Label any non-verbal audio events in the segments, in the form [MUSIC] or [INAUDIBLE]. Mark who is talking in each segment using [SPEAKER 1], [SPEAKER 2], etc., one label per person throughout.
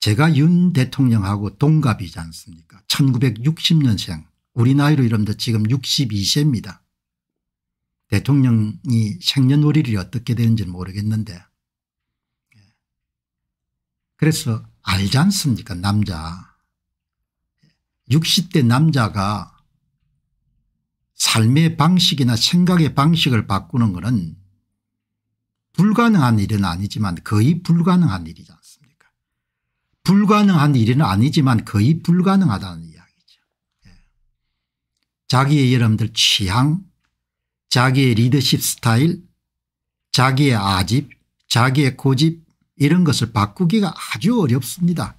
[SPEAKER 1] 제가 윤 대통령하고 동갑이지 않습니까 1960년생 우리 나이로 이러면 지금 62세입니다. 대통령이 생년월일이 어떻게 되는지는 모르겠는데 예. 그래서 알지 않습니까 남자 60대 남자가 삶의 방식이나 생각의 방식을 바꾸는 것은 불가능한 일은 아니지만 거의 불가능한 일이죠. 불가능한 일은 아니지만 거의 불가능하다는 이야기죠. 예. 자기의 여러분들 취향 자기의 리더십 스타일 자기의 아집 자기의 고집 이런 것을 바꾸기가 아주 어렵습니다.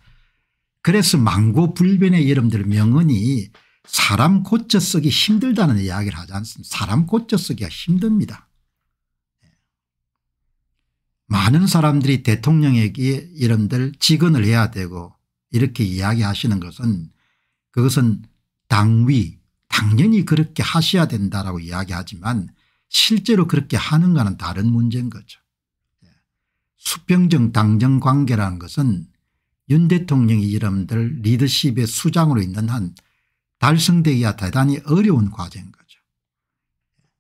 [SPEAKER 1] 그래서 망고불변의 여러분들 명언이 사람 고쳐 쓰기 힘들다는 이야기를 하지 않습니까 사람 고쳐 쓰기가 힘듭니다. 많은 사람들이 대통령에게 이름들 직언을 해야 되고 이렇게 이야기하시는 것은 그것은 당위 당연히 그렇게 하셔야 된다라고 이야기하지만 실제로 그렇게 하는가는 다른 문제인 거죠. 예. 수평적 당정 관계라는 것은 윤대통령이 이름들 리더십의 수장으로 있는 한 달성되기가 대단히 어려운 과제인 거죠.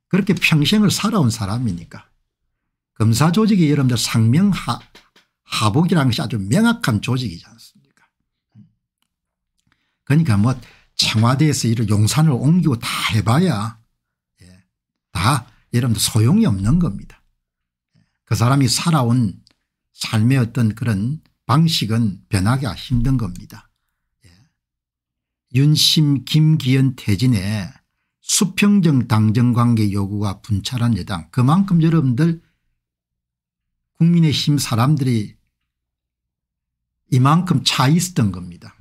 [SPEAKER 1] 그렇게 평생을 살아온 사람이니까 검사 조직이 여러분들 상명 하, 하복이라는 것이 아주 명확한 조직이지 않습니까 그러니까 뭐 청와대에서 이를 용산을 옮기고 다 해봐야 예, 다 여러분들 소용이 없는 겁니다. 그 사람이 살아온 삶의 어떤 그런 방식은 변하기가 힘든 겁니다. 예. 윤심 김기현 태진의 수평적 당정관계 요구가 분찰한 여당 그만큼 여러분들 국민의힘 사람들이 이만큼 차 있었던 겁니다.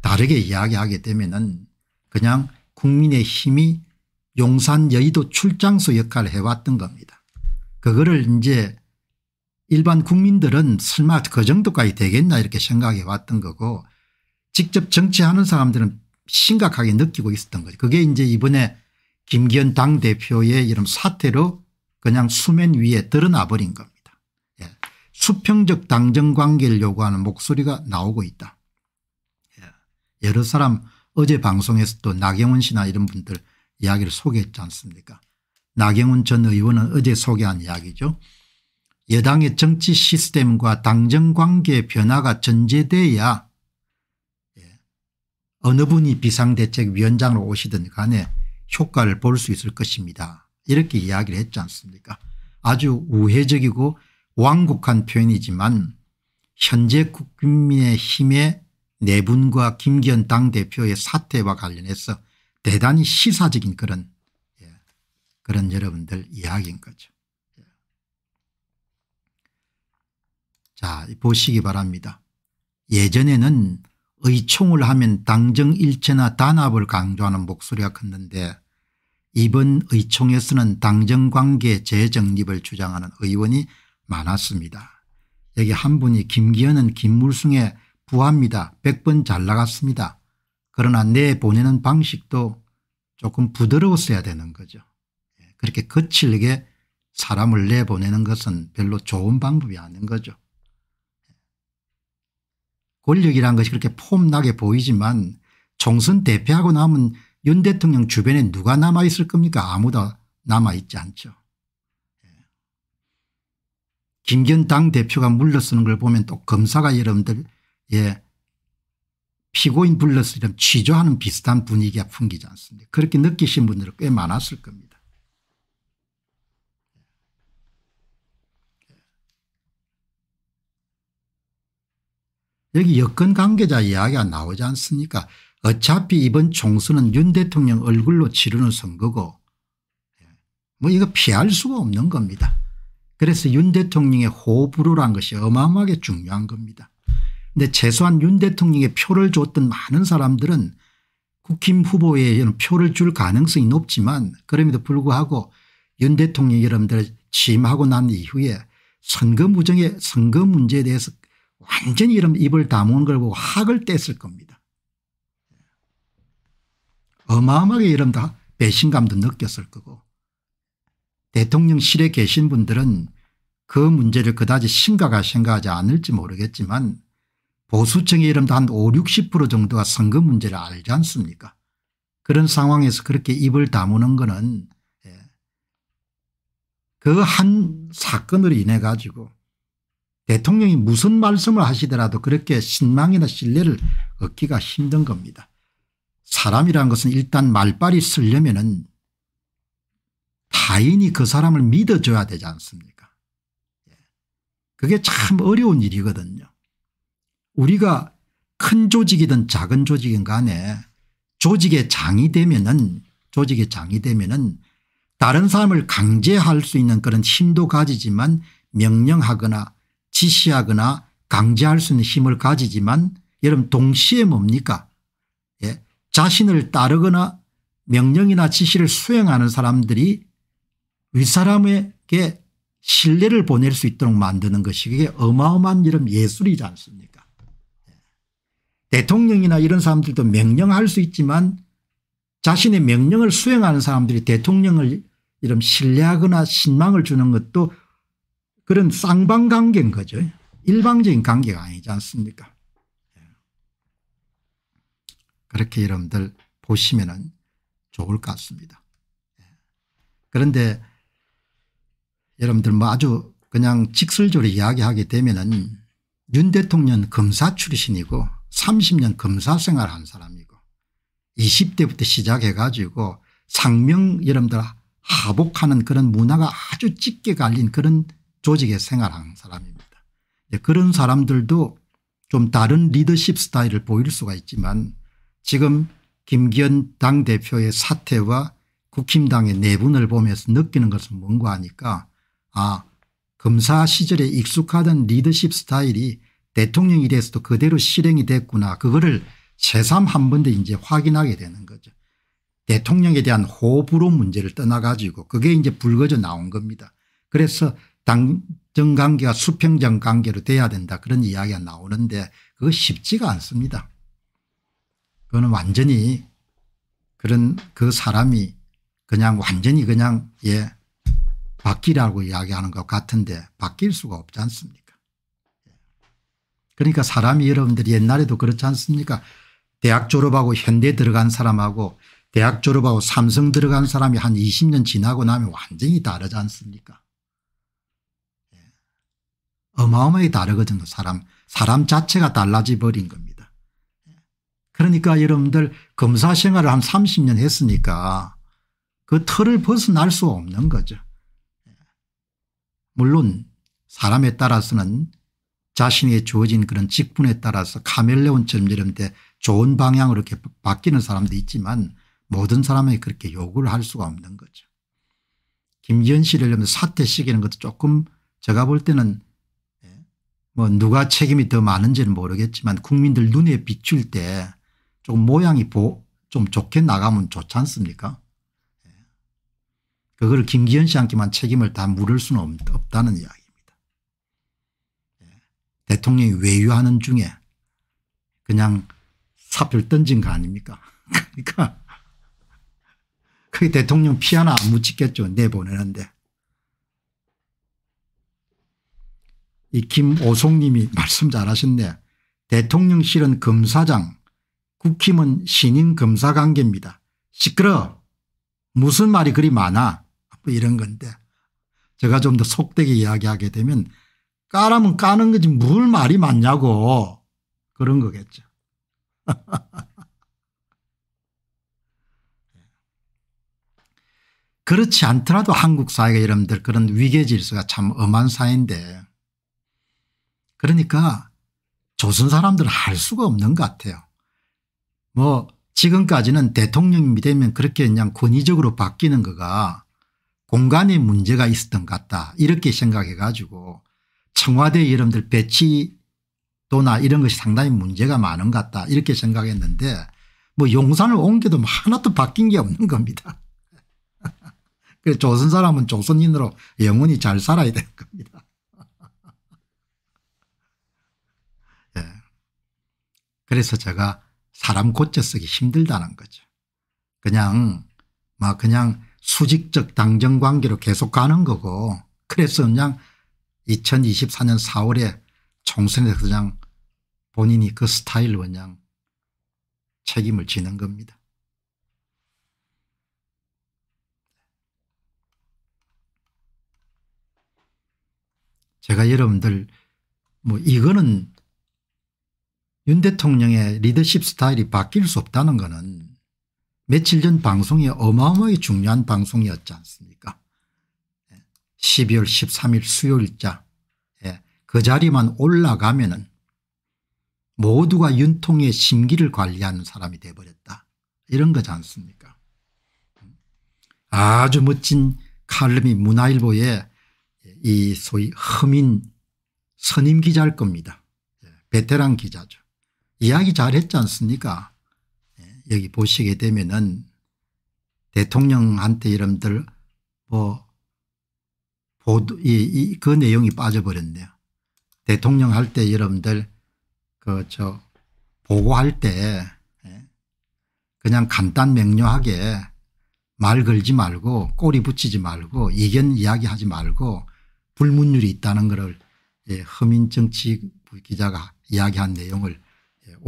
[SPEAKER 1] 다르게 이야기하게 되면 은 그냥 국민의힘이 용산 여의도 출장소 역할을 해왔던 겁니다. 그거를 이제 일반 국민들은 설마 그 정도까지 되겠나 이렇게 생각해 왔던 거고 직접 정치하는 사람들은 심각하게 느끼고 있었던 거죠. 그게 이제 이번에 김기현 당대표의 이런 사태로 그냥 수면 위에 드러나 버린 겁니다. 수평적 당정관계를 요구하는 목소리가 나오고 있다. 여러 예. 사람 어제 방송에서 또 나경원 씨나 이런 분들 이야기를 소개했지 않습니까 나경원 전 의원은 어제 소개한 이야기죠. 여당의 정치 시스템과 당정관계의 변화가 전제돼야 예, 어느 분이 비상대책위원장으로 오시든 간에 효과를 볼 수 있을 것입니다. 이렇게 이야기를 했지 않습니까 아주 우회적이고 완곡한 표현이지만 현재 국민의힘의 내분과 김기현 당대표의 사태와 관련해서 대단히 시사적인 그런 예, 그런 여러분들 이야기인 거죠. 예. 자 보시기 바랍니다. 예전에는 의총을 하면 당정일체나 단합을 강조하는 목소리가 컸는데 이번 의총에서는 당정관계 재정립을 주장하는 의원이 많았습니다. 여기 한 분이 김기현은 김물승의 부합니다. 100번 잘 나갔습니다. 그러나 내보내는 방식도 조금 부드러웠어야 되는 거죠. 예, 그렇게 거칠게 사람을 내보내는 것은 별로 좋은 방법이 아닌 거죠. 예. 권력이란 것이 그렇게 폼나게 보이지만 총선 대패하고 나면 윤 대통령 주변에 누가 남아있을 겁니까 아무도 남아있지 않죠. 김기현 당대표가 물러서는 걸 보면 또 검사가 여러분들 예 피고인 불러서이런 취조하는 비슷한 분위기가 풍기지 않습니까 그렇게 느끼신 분들은 꽤 많았을 겁니다. 여기 여권 관계자 이야기가 나오지 않습니까 어차피 이번 총선은 윤 대통령 얼굴로 치르는 선거고 예, 뭐 이거 피할 수가 없는 겁니다. 그래서 윤 대통령의 호불호란 것이 어마어마하게 중요한 겁니다. 근데 최소한 윤 대통령의 표를 줬던 많은 사람들은 국힘 후보에 표를 줄 가능성이 높지만 그럼에도 불구하고 윤 대통령 여러분들 취임하고 난 이후에 선거 무정의 선거 문제에 대해서 완전히 이런 입을 다문 걸 보고 학을 뗐을 겁니다. 어마어마하게 이런 다 배신감도 느꼈을 거고 대통령실에 계신 분들은 그 문제를 그다지 심각하게 생각하지 않을지 모르겠지만 보수층의 이름도 한 5, 60% 정도가 선거 문제를 알지 않습니까 그런 상황에서 그렇게 입을 다무는 것은 예, 그한 사건으로 인해 가지고 대통령이 무슨 말씀을 하시더라도 그렇게 신망이나 신뢰를 얻기가 힘든 겁니다. 사람이라는 것은 일단 말빨이 쓰려면 은 타인이 그 사람을 믿어줘야 되지 않습니까 예. 그게 참 어려운 일이거든요. 우리가 큰 조직이든 작은 조직인 간에 조직의 장이 되면은 조직의 장이 되면은 다른 사람을 강제할 수 있는 그런 힘도 가지지만 명령하거나 지시하거나 강제할 수 있는 힘을 가지지만 여러분 동시에 뭡니까 예. 자신을 따르거나 명령이나 지시를 수행하는 사람들이 윗사람에게 신뢰를 보낼 수 있도록 만드는 것이 그게 어마어마한 이런 예술이지 않습니까 예. 대통령이나 이런 사람들도 명령할 수 있지만 자신의 명령을 수행하는 사람들이 대통령을 이런 신뢰하거나 신망을 주는 것도 그런 쌍방관계인 거죠. 일방적인 관계가 아니지 않습니까 예. 그렇게 여러분들 보시면 좋을 것 같습니다. 예. 그런데 여러분들 뭐 아주 그냥 직설적으로 이야기하게 되면은 윤 대통령 검사 출신이고 30년 검사 생활한 사람이고 20대부터 시작해 가지고 상명 여러분들 하복하는 그런 문화가 아주 짙게 갈린 그런 조직의 생활한 사람입니다. 그런 사람들도 좀 다른 리더십 스타일을 보일 수가 있지만 지금 김기현 당대표의 사태와 국힘당의 내분을 보면서 느끼는 것은 뭔가 하니까 아 검사 시절에 익숙하던 리더십 스타일이 대통령이 돼서도 그대로 실행이 됐구나 그거를 새삼 한 번 더 이제 확인하게 되는 거죠. 대통령에 대한 호불호 문제를 떠나가지고 그게 이제 불거져 나온 겁니다. 그래서 당정관계가 수평정관계로 돼야 된다 그런 이야기가 나오는데 그거 쉽지가 않습니다. 그거는 완전히 그런 그 사람이 그냥 완전히 그냥 예 바뀌라고 이야기하는 것 같은데 바뀔 수가 없지 않습니까 그러니까 사람이 여러분들이 옛날에도 그렇지 않습니까 대학 졸업하고 현대 들어간 사람하고 대학 졸업하고 삼성 들어간 사람이 한 20년 지나고 나면 완전히 다르지 않습니까 예. 어마어마하게 다르거든요 사람 사람 자체가 달라지 버린 겁니다 그러니까 여러분들 검사 생활을 한 30년 했으니까 그 틀을 벗어날 수 없는 거죠 물론 사람에 따라서는 자신의 주어진 그런 직분에 따라서 카멜레온처럼 이런 데 좋은 방향으로 이렇게 바뀌는 사람도 있지만 모든 사람이 그렇게 요구를 할 수가 없는 거죠. 김기현 씨를 사퇴시키는 것도 조금 제가 볼 때는 예, 뭐 누가 책임이 더 많은지는 모르겠지만 국민들 눈에 비출 때 조금 모양이 보, 좀 좋게 나가면 좋지 않습니까 그걸 김기현 씨한테만 책임을 다 물을 수는 없, 다는 이야기입니다. 예. 대통령이 외유하는 중에 그냥 사표를 던진 거 아닙니까? [LAUGHS] 그러니까 그게 대통령 피 하나 안 묻히겠죠. 내보내는데. 이 김오송님이 [LAUGHS] 말씀 잘하셨네. 대통령실은 검사장 국힘은 신인 검사 관계입니다. 시끄러 무슨 말이 그리 많아 뭐 이런 건데 제가 좀 더 속되게 이야기하게 되면 까라면 까는 거지 뭘 말이 많냐고 그런 거겠죠. [LAUGHS] 그렇지 않더라도 한국 사회가 여러분들 그런 위계 질서가 참 엄한 사회인데 그러니까 조선 사람들은 할 수가 없는 것 같아요. 뭐 지금까지는 대통령이 되면 그렇게 그냥 권위적으로 바뀌는 거가 공간에 문제가 있었던 것 같다 이렇게 생각해 가지고 청와대 여러분들 배치도나 이런 것이 상당히 문제가 많은 것 같다 이렇게 생각했는데 뭐 용산을 옮겨도 뭐 하나도 바뀐 게 없는 겁니다. [LAUGHS] 그래서 조선 사람은 조선인으로 영원히 잘 살아야 되는 겁니다. [LAUGHS] 예. 그래서 제가 사람 고쳐 쓰기 힘들다는 거죠. 그냥 막 그냥 수직적 당정 관계로 계속 가는 거고 그래서 그냥 2024년 4월에 총선에서 그냥 본인이 그 스타일로 그냥 책임을 지는 겁니다. 제가 여러분들 뭐 이거는 윤 대통령의 리더십 스타일이 바뀔 수 없다는 거는 며칠 전 방송이 어마어마하게 중요한 방송이었지 않습니까 12월 예. 13일 수요일자 예. 그 자리만 올라가면 은 모두가 윤통의 심기를 관리하는 사람이 돼버렸다 이런 거지 않습니까 아주 멋진 칼럼이 문화일보에 이 소위 흠인 선임 기자일 겁니다 예. 베테랑 기자죠 이야기 잘했지 않습니까 여기 보시게 되면은 대통령한테 이름들 뭐 보도 이, 이, 그 내용이 빠져버렸네요. 대통령 할 때 여러분들 그 저 보고할 때 예, 그냥 간단 명료하게 말 걸지 말고 꼬리 붙이지 말고 이견 이야기하지 말고 불문율이 있다는 것을 예, 허민정치 기자가 이야기한 내용을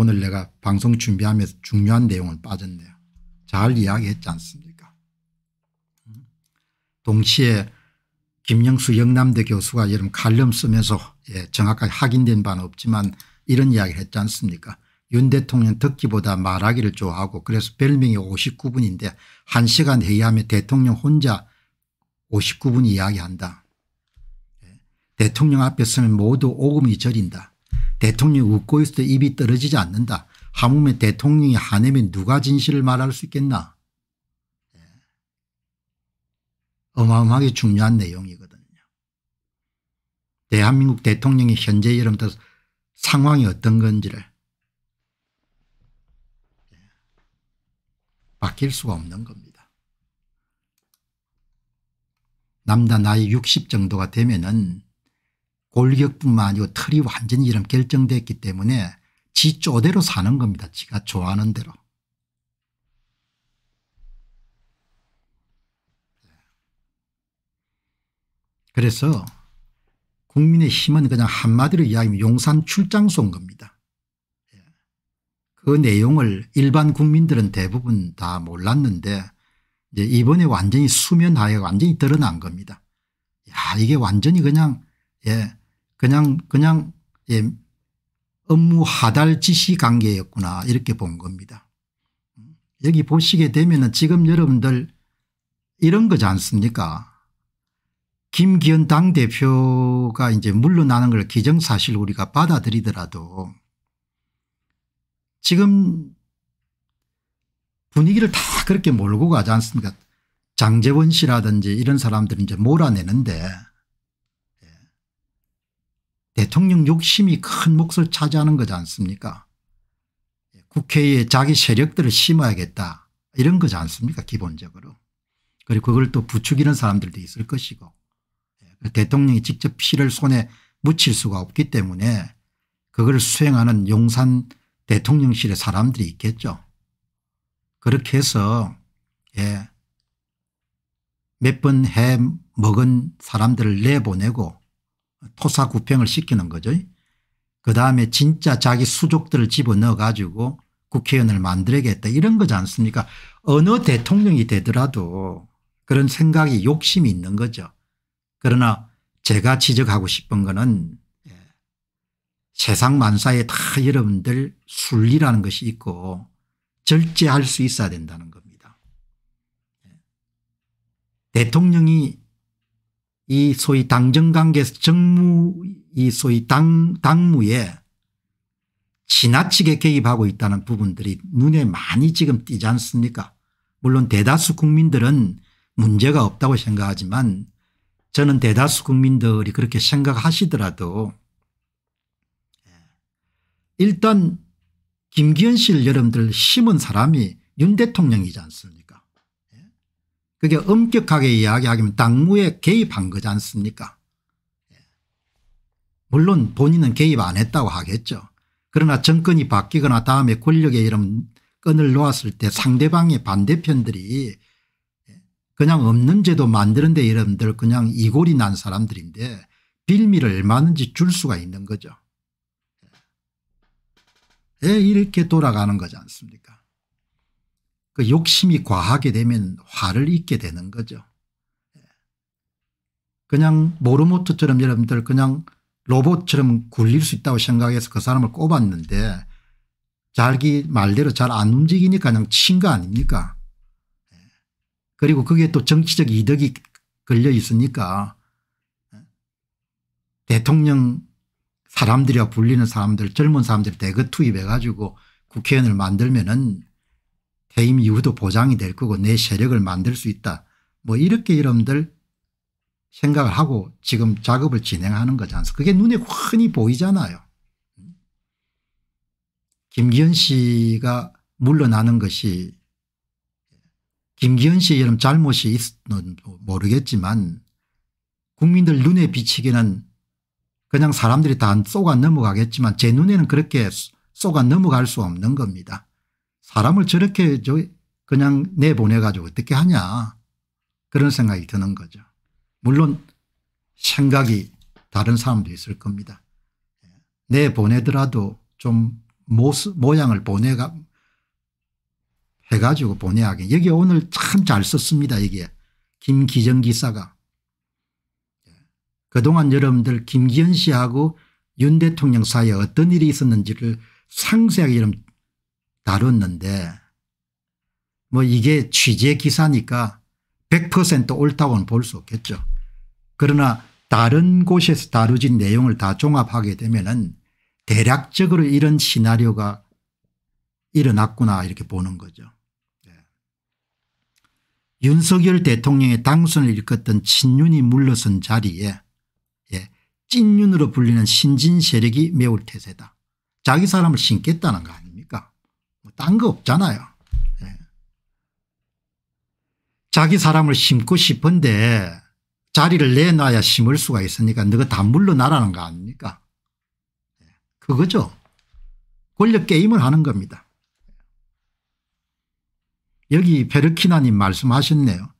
[SPEAKER 1] 오늘 내가 방송 준비하면서 중요한 내용을 빠졌네요. 잘 이야기했지 않습니까 동시에 김영수 영남대 교수가 여름 칼럼 쓰면서 예, 정확하게 확인된 바는 없지만 이런 이야기를 했지 않습니까 윤 대통령 듣기보다 말하기를 좋아하고 그래서 별명이 59분인데 1시간 회의하면 대통령 혼자 59분 이야기한다. 예, 대통령 앞에 서면 모두 오금이 저린다. 대통령 웃고 있어도 입이 떨어지지 않는다. 하물며 대통령이 하내면 누가 진실을 말할 수 있겠나. 예. 어마어마하게 중요한 내용이거든요. 대한민국 대통령이 현재 여러분들 상황이 어떤 건지를 예. 바뀔 수가 없는 겁니다. 남다 나이 60 정도가 되면은 골격뿐만 아니고 털이 완전히 이런 결정됐기 때문에 지 쪼대로 사는 겁니다. 지가 좋아하는 대로. 그래서 국민의 힘은 그냥 한마디로 이야기하면 용산 출장소인 겁니다. 그 내용을 일반 국민들은 대부분 다 몰랐는데 이제 이번에 완전히 수면하여 완전히 드러난 겁니다. 야 이게 완전히 그냥 예 그냥 그냥 예, 업무 하달 지시 관계였구나 이렇게 본 겁니다. 여기 보시게 되면 은 지금 여러분들 이런 거지 않습니까 김기현 당대표가 이제 물러나는 걸 기정사실 우리가 받아들이더라도 지금 분위기를 다 그렇게 몰고 가지 않습니까 장재원 씨라든지 이런 사람들이 이제 몰아내는데 대통령 욕심이 큰 몫을 차지하는 거지 않습니까 국회에 자기 세력들을 심어야겠다 이런 거지 않습니까 기본적으로 그리고 그걸 또 부추기는 사람들도 있을 것이고 예, 대통령이 직접 피를 손에 묻힐 수가 없기 때문에 그걸 수행하는 용산 대통령실의 사람들이 있겠죠. 그렇게 해서 예, 몇번 해 먹은 사람들을 내보내고 토사구팽을 시키는 거죠. 그다음에 진짜 자기 수족들을 집어넣어 가지고 국회의원을 만들겠다 이런 거지 않습니까 어느 대통령이 되더라도 그런 생각이 욕심이 있는 거죠. 그러나 제가 지적하고 싶은 거는 예, 세상 만사에 다 여러분들 순리라는 것이 있고 절제할 수 있어야 된다는 겁니다. 예. 대통령이 이 소위 당정관계 정무 이 소위 당 당무에 지나치게 개입하고 있다는 부분들이 눈에 많이 지금 띄지 않습니까 물론 대다수 국민들은 문제가 없다고 생각하지만 저는 대다수 국민들이 그렇게 생각하시더라도 예. 일단 김기현 씨를 여러분들 심은 사람이 윤 대통령이지 않습니까 그게 엄격하게 이야기하면 당무에 개입한 거지 않습니까 물론 본인은 개입 안 했다고 하겠죠. 그러나 정권이 바뀌거나 다음에 권력의 이런 끈을 놓았을 때 상대방의 반대편들이 그냥 없는 제도 만드는 데 이름들 그냥 이골이 난 사람들인데 빌미를 얼마든지 줄 수가 있는 거죠. 예, 이렇게 돌아가는 거지 않습니까 그 욕심이 과하게 되면 화를 잊게 되는 거죠. 그냥 모르모트처럼 여러분들 그냥 로봇처럼 굴릴 수 있다고 생각해서 그 사람을 꼽았는데 자기 말대로 잘 안 움직이니까 그냥 친 거 아닙니까 그리고 그게 또 정치적 이득이 걸려 있으니까 대통령 사람들이라 불리는 사람들 젊은 사람들 대거 투입해 가지고 국회의원을 만들면은 퇴임 이후도 보장이 될 거고 내 세력을 만들 수 있다. 뭐 이렇게 이름들 생각을 하고 지금 작업을 진행하는 거지 않습 그게 눈에 훤히 보이잖아요. 김기현 씨가 물러나는 것이 김기현 씨의 이런 잘못이 있는 모르겠지만 국민들 눈에 비치기는 그냥 사람들이 다 쏘가 넘어가겠지만 제 눈에는 그렇게 쏘가 넘어갈 수 없는 겁니다. 사람을 저렇게 저 그냥 내보내가지고 어떻게 하냐 그런 생각이 드는 거죠. 물론 생각이 다른 사람도 있을 겁니다. 내보내더라도 좀 모습, 모양을 보내가 해가지고 보내야게 여기 오늘 참 잘 썼습니다. 이게 김기정 기사가 그동안 여러분들 김기현 씨하고 윤 대통령 사이에 어떤 일이 있었는지를 상세하게 여러분 다뤘는데 뭐 이게 취재 기사니까 100% 옳다고는 볼 수 없겠죠. 그러나 다른 곳에서 다루진 내용을 다 종합하게 되면은 대략적으로 이런 시나리오가 일어났구나 이렇게 보는 거죠. 네. 윤석열 대통령의 당선을 일컫던 친윤이 물러선 자리에 예, 찐윤으로 불리는 신진 세력이 메울 태세다. 자기 사람을 신겠다는 거 아니에요. 뭐 딴거 없잖아요. 예. 자기 사람을 심고 싶은데 자리를 내놔야 심을 수가 있으니까 너가 다 물러나라는 거 아닙니까? 예. 그거죠. 권력 게임을 하는 겁니다. 여기 페르키나님 말씀하셨네요.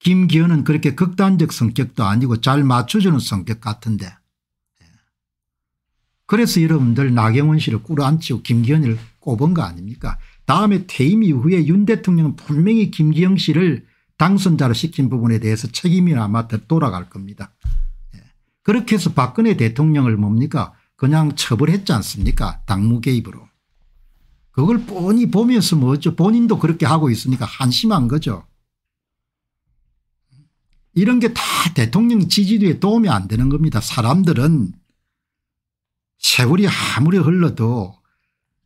[SPEAKER 1] 김기현은 그렇게 극단적 성격도 아니고 잘 맞춰주는 성격 같은데 예. 그래서 여러분들 나경원 씨를 꾸러앉히고 김기현을 꼽은 거 아닙니까 다음에 퇴임 이후에 윤 대통령은 분명히 김기영 씨를 당선자로 시킨 부분에 대해서 책임이나마 돌아갈 겁니다. 예. 그렇게 해서 박근혜 대통령을 뭡니까 그냥 처벌했지 않습니까 당무 개입으로. 그걸 뻔히 보면서 뭐죠 본인도 그렇게 하고 있으니까 한심한 거죠. 이런 게 다 대통령 지지도에 도움이 안 되는 겁니다. 사람들은 세월이 아무리 흘러도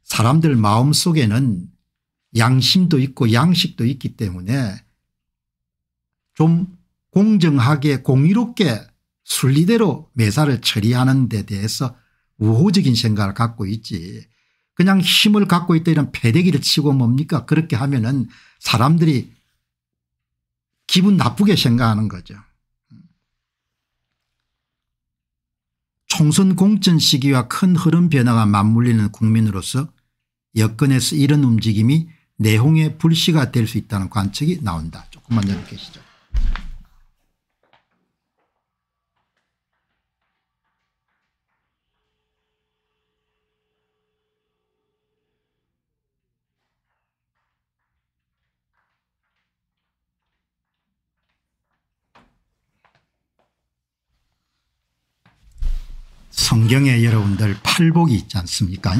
[SPEAKER 1] 사람들 마음속에는 양심도 있고 양식도 있기 때문에 좀 공정하게 공의롭게 순리대로 매사를 처리하는 데 대해서 우호적인 생각을 갖고 있지 그냥 힘을 갖고 있다 이런 패대기를 치고 뭡니까 그렇게 하면 은 사람들이 기분 나쁘게 생각하는 거죠. 총선 공천 시기와 큰 흐름 변화가 맞물리는 국민으로서 여건에서 이런 움직임이 내홍의 불씨가 될 수 있다는 관측이 나온다. 조금만 전 계시죠. 성경에 여러분들 팔복이 있지 않습니까?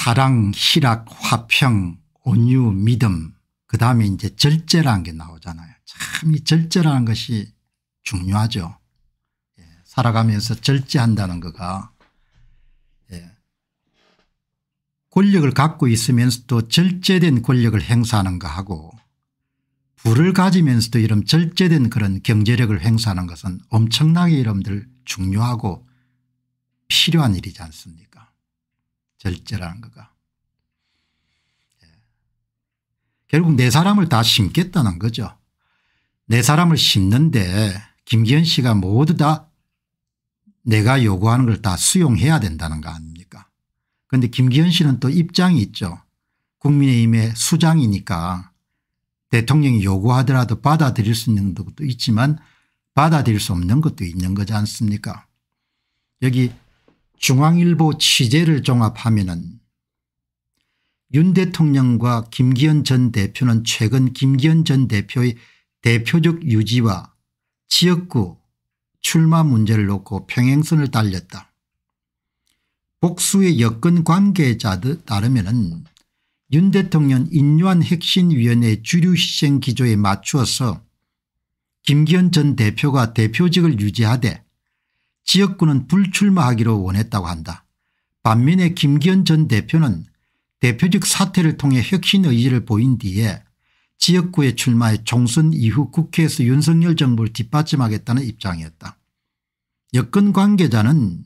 [SPEAKER 1] 사랑, 희락, 화평, 온유, 믿음 그 다음에 이제 절제라는 게 나오잖아요. 참 이 절제라는 것이 중요하죠. 예, 살아가면서 절제한다는 거가 예. 권력을 갖고 있으면서도 절제된 권력을 행사하는거 하고 부를 가지면서도 이런 절제된 그런 경제력을 행사하는 것은 엄청나게 여러분들 중요하고 필요한 일이지 않습니까 절제라는 거가. 예. 결국 내 사람을 다 심겠다는 거죠. 네 사람을 심는데 김기현 씨가 모두 다 내가 요구하는 걸 다 수용해야 된다는 거 아닙니까 그런데 김기현 씨는 또 입장이 있죠. 국민의힘의 수장이니까 대통령이 요구하더라도 받아들일 수 있는 것도 있지만 받아들일 수 없는 것도 있는 거지 않습니까 여기 중앙일보 취재를 종합하면 은윤 대통령과 김기현 전 대표는 최근 김기현 전 대표의 대표적 유지와 지역구 출마 문제를 놓고 평행선을 달렸다. 복수의 여건 관계자 들 따르면 은윤 대통령 인류한핵심위원회 주류 시행 기조에 맞추어서 김기현 전 대표가 대표직을 유지하되 지역구는 불출마하기로 원했다고 한다. 반면에 김기현 전 대표는 대표직 사퇴를 통해 혁신 의지를 보인 뒤에 지역구에 출마해 총선 이후 국회에서 윤석열 정부를 뒷받침하겠다는 입장이었다. 여권 관계자는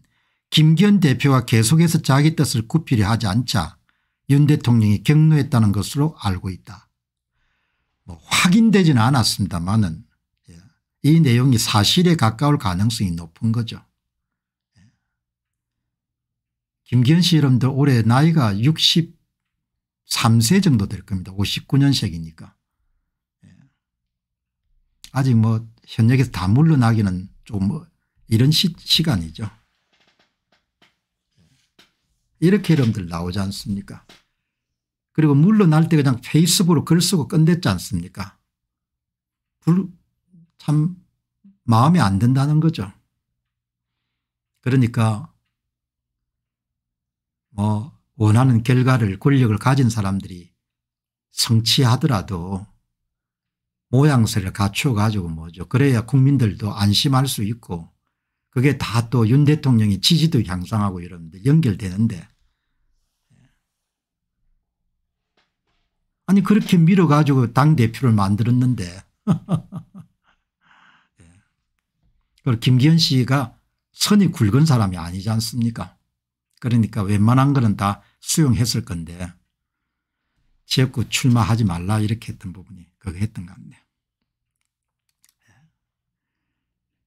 [SPEAKER 1] 김기현 대표가 계속해서 자기 뜻을 굽히려 하지 않자 윤 대통령이 격로했다는 것으로 알고 있다. 뭐 확인되지는 않았습니다만은 예, 이 내용이 사실에 가까울 가능성이 높은 거죠. 김기현 씨 여러분들 올해 나이가 63세 정도 될 겁니다. 59년생이니까. 예. 아직 뭐 현역에서 다 물러나기는 좀 뭐 이런 시, 시간이죠. 예. 이렇게 여러분들 나오지 않습니까 그리고 물러날 때 그냥 페이스북으로 글 쓰고 끝냈지 않습니까 불, 참 마음이 안 든다는 거죠. 그러니까 뭐 원하는 결과를 권력을 가진 사람들이 성취하더라도 모양새를 갖춰가지고 뭐죠. 그래야 국민들도 안심할 수 있고 그게 다 또 윤 대통령의 지지도 향상하고 이러분들 연결되는데 아니 그렇게 밀어가지고 당대표를 만들었는데 [LAUGHS] 예. 그리고 김기현 씨가 선이 굵은 사람이 아니지 않습니까 그러니까 웬만한 거는 다 수용했을 건데 지역구 출마하지 말라 이렇게 했던 부분이 그거 했던 것 같네요. 예.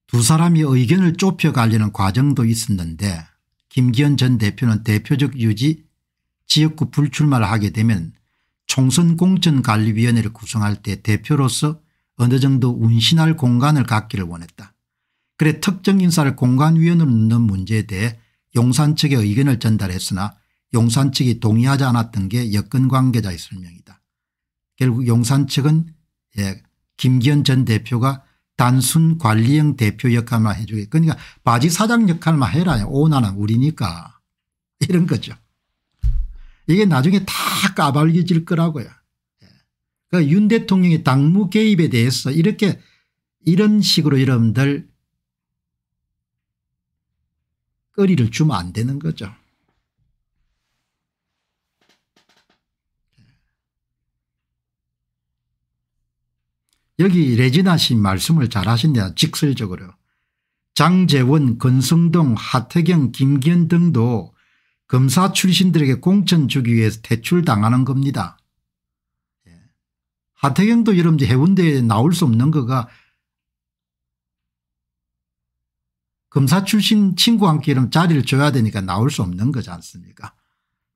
[SPEAKER 1] 두 사람이 의견을 좁혀가려는 과정도 있었는데 김기현 전 대표는 대표적 유지 지역구 불출마를 하게 되면 총선공천관리위원회를 구성할 때 대표로서 어느 정도 운신할 공간을 갖기를 원했다. 그래 특정 인사를 공관위원으로 넣는 문제에 대해 용산 측의 의견을 전달했으나 용산 측이 동의하지 않았던 게 여권 관계자의 설명이다. 결국 용산 측은 예, 김기현 전 대표가 단순 관리형 대표 역할만 해주게 그러니까 바지 사장 역할만 해라 오 나는 우리니까 [LAUGHS] 이런 거죠. 이게 나중에 다 까발려질 거라고요. 예. 그러니까 윤 대통령의 당무 개입에 대해서 이렇게 이런 식으로 여러분들 거리를 주면 안 되는 거죠. 여기 레지나 씨 말씀을 잘하신대요. 직설적으로. 장재원, 건성동, 하태경, 김기현 등도 검사 출신들에게 공천 주기 위해서 퇴출당하는 겁니다. 예. 하태경도 여러분 해운대에 나올 수 없는 거가 검사 출신 친구 함께 이런 자리를 줘야 되니까 나올 수 없는 거지 않습니까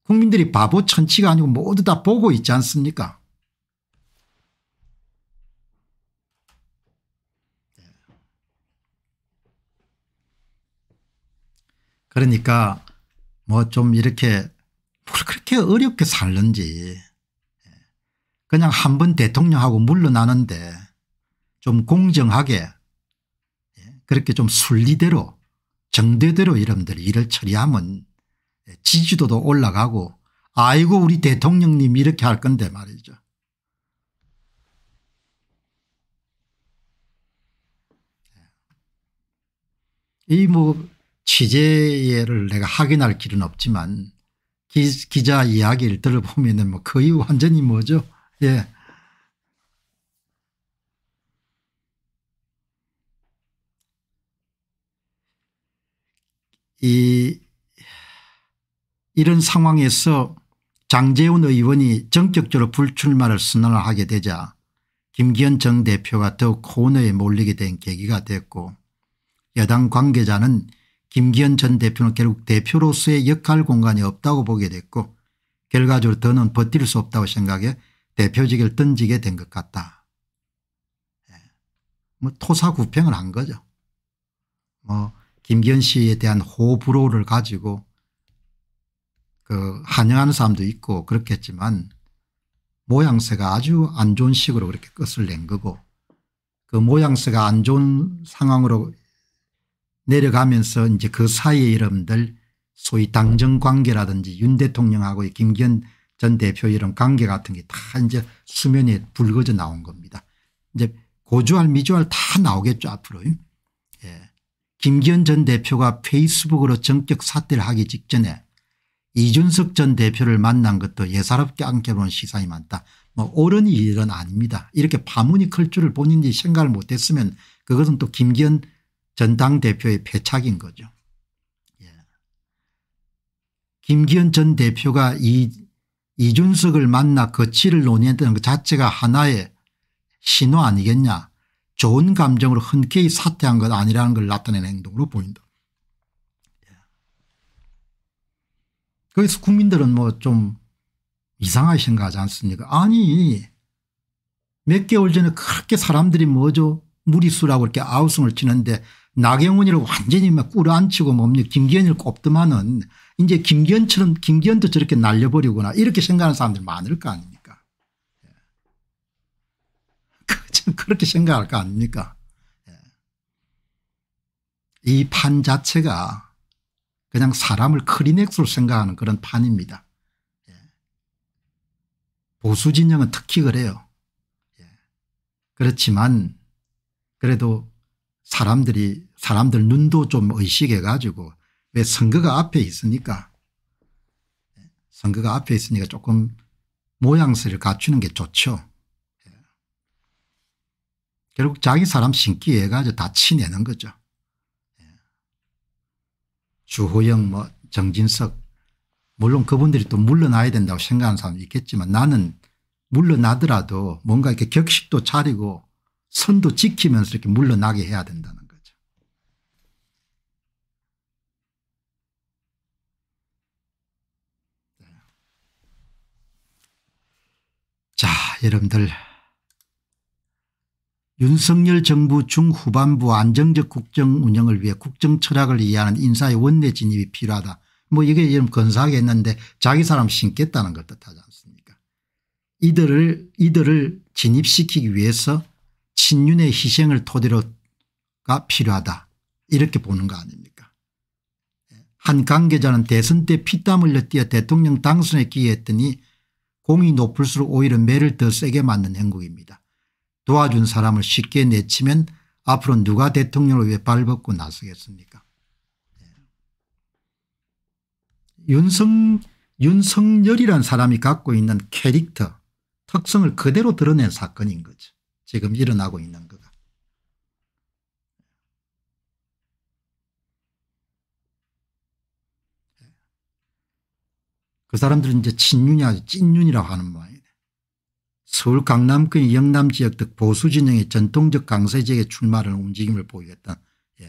[SPEAKER 1] 국민들이 바보 천치가 아니고 모두 다 보고 있지 않습니까 예. 그러니까 뭐 좀 이렇게 뭘 그렇게 어렵게 살는지 예. 그냥 한번 대통령하고 물러나는데 좀 공정하게 그렇게 좀 순리대로 정대대로 여러분들 일을 처리하면 지지도도 올라가고 아이고 우리 대통령님 이렇게 할 건데 말이죠. 이뭐 취재를 내가 확인할 길은 없지만 기, 자 이야기를 들어보면 뭐 거의 완전히 뭐죠. 예. 이 이런 상황에서 장재훈 의원이 전격적으로 불출마를 선언을 하게 되자 김기현 전 대표가 더 코너에 몰리게 된 계기가 됐고 여당 관계자는 김기현 전 대표는 결국 대표로서의 역할 공간이 없다고 보게 됐고 결과적으로 더는 버틸 수 없다고 생각해 대표직을 던지게 된 것 같다. 예. 뭐 토사구팽을 한 거죠. 뭐 김기현 씨에 대한 호불호를 가지고 그 환영하는 사람도 있고 그렇겠지만 모양새가 아주 안 좋은 식으로 그렇게 끝을 낸 거고 그 모양새가 안 좋은 상황으로 내려가면서 이제 그 사이에 이름들 소위 당정 관계라든지 윤 대통령하고의 김기현 전 대표 이런 관계 같은 게 다 이제 수면에 붉어져 나온 겁니다. 이제 고조할미조할다 나오겠죠 앞으로. 김기현 전 대표가 페이스북으로 정격 사퇴를 하기 직전에 이준석 전 대표를 만난 것도 예사롭게 안겨본 시사이 많다. 뭐 옳은 일은 아닙니다. 이렇게 파문이 클 줄을 본인이 생각을 못했으면 그것은 또 김기현 전 당대표의 패착인 거죠. 예. 김기현 전 대표가 이, 이준석을 만나 거취를 논의했다는 것 자체가 하나의 신호 아니겠냐 좋은 감정으로 흔쾌히 사퇴한 것 아니라는 걸 나타낸 행동으로 보인다. 그래서 예. 국민들은 뭐 좀 이상하게 생각하지 않습니까 아니 몇 개월 전에 그렇게 사람들이 뭐죠 무리수라고 이렇게 아우성을 치는데 나경원이를 완전히 막 꿇어앉히고 뭡니까 김기현을 꼽더만은 이제 김기현처럼 김기현도 저렇게 날려버리거나 이렇게 생각하는 사람들 많을 거아니까 [LAUGHS] 지 그렇게 생각할 거 아닙니까? 예. 이판 자체가 그냥 사람을 크리넥스로 생각하는 그런 판입니다. 예. 보수 진영은 특히 그래요. 예. 그렇지만 그래도 사람들이 사람들 눈도 좀 의식해 가지고 왜 선거가 앞에 있으니까 선거가 앞에 있으니까 조금 모양새를 갖추는 게 좋죠. 결국 자기 사람 신기해 가지고 다 치내는 거죠. 예. 주호영 뭐 정진석 물론 그분들이 또 물러나야 된다고 생각하는 사람이 있겠지만 나는 물러나더라도 뭔가 이렇게 격식도 차리고 선도 지키면서 이렇게 물러나게 해야 된다는 거죠. 자 여러분들 윤석열 정부 중후반부 안정적 국정 운영을 위해 국정 철학을 이해하는 인사의 원내 진입이 필요하다. 뭐 이게 좀 건사하게 했는데 자기 사람 신겠다는 걸 뜻하지 않습니까 이들을 이들을 진입시키기 위해서 친윤의 희생을 토대로가 필요하다 이렇게 보는 거 아닙니까 한 관계자는 대선 때 피땀 흘려 뛰어 대통령 당선에 기여했더니 공이 높을수록 오히려 매를 더 세게 맞는 행국입니다. 도와준 사람을 쉽게 내치면 앞으로 누가 대통령을 위해 발벗고 나서겠습니까 네. 윤성, 윤석열이란 사람이 갖고 있는 캐릭터 특성을 그대로 드러낸 사건인 거죠. 지금 일어나고 있는 거가. 그 사람들은 이제 친윤이야 찐윤이라고 하는 말이에요. 서울 강남권 그 영남 지역 등 보수 진영의 전통적 강세 지역에 출마하는 움직임을 보이겠다. 예.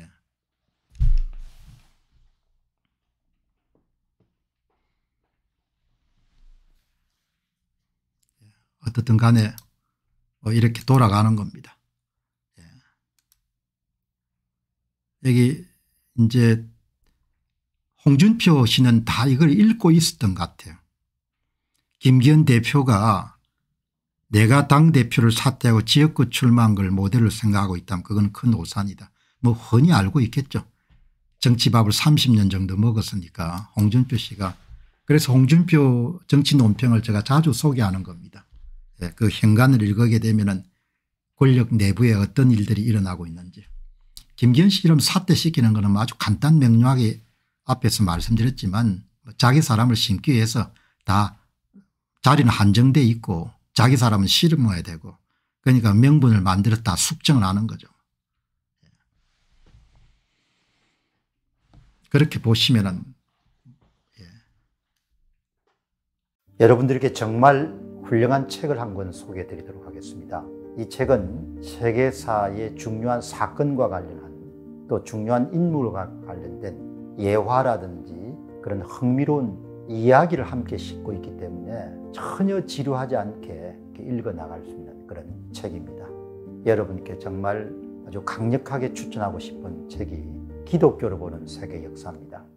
[SPEAKER 1] 예. 어떻든 간에 뭐 이렇게 돌아가는 겁니다. 예. 여기 이제 홍준표 씨는 다 이걸 읽고 있었던 것 같아요. 김기현 대표가 내가 당대표를 사퇴하고 지역구 출마한 걸 모델로 생각하고 있다면 그건 큰 오산이다. 뭐 흔히 알고 있겠죠. 정치밥을 30년 정도 먹었으니까 홍준표 씨가 그래서 홍준표 정치 논평을 제가 자주 소개하는 겁니다. 예, 그 현관을 읽게 되면 권력 내부에 어떤 일들이 일어나고 있는지. 김기현 씨처럼 사퇴시키는 것 아주 간단 명료하게 앞에서 말씀드렸지만 뭐 자기 사람을 심기 위해서 다 자리는 한정돼 있고 자기 사람은 씨름어야 되고 그러니까 명분을 만들었다 숙정을 하는 거죠. 그렇게 보시면은 예. 여러분들께 정말 훌륭한 책을 한 권 소개해 드리도록 하겠습니다. 이 책은 세계사의 중요한 사건과 관련한 또 중요한 인물과 관련된 예화라든지 그런 흥미로운 이야기를 함께 싣고 있기 때문에 전혀 지루하지 않게 읽어 나갈 수 있는 그런 책입니다. 여러분께 정말 아주 강력하게 추천하고 싶은 책이 기독교로 보는 세계 역사입니다.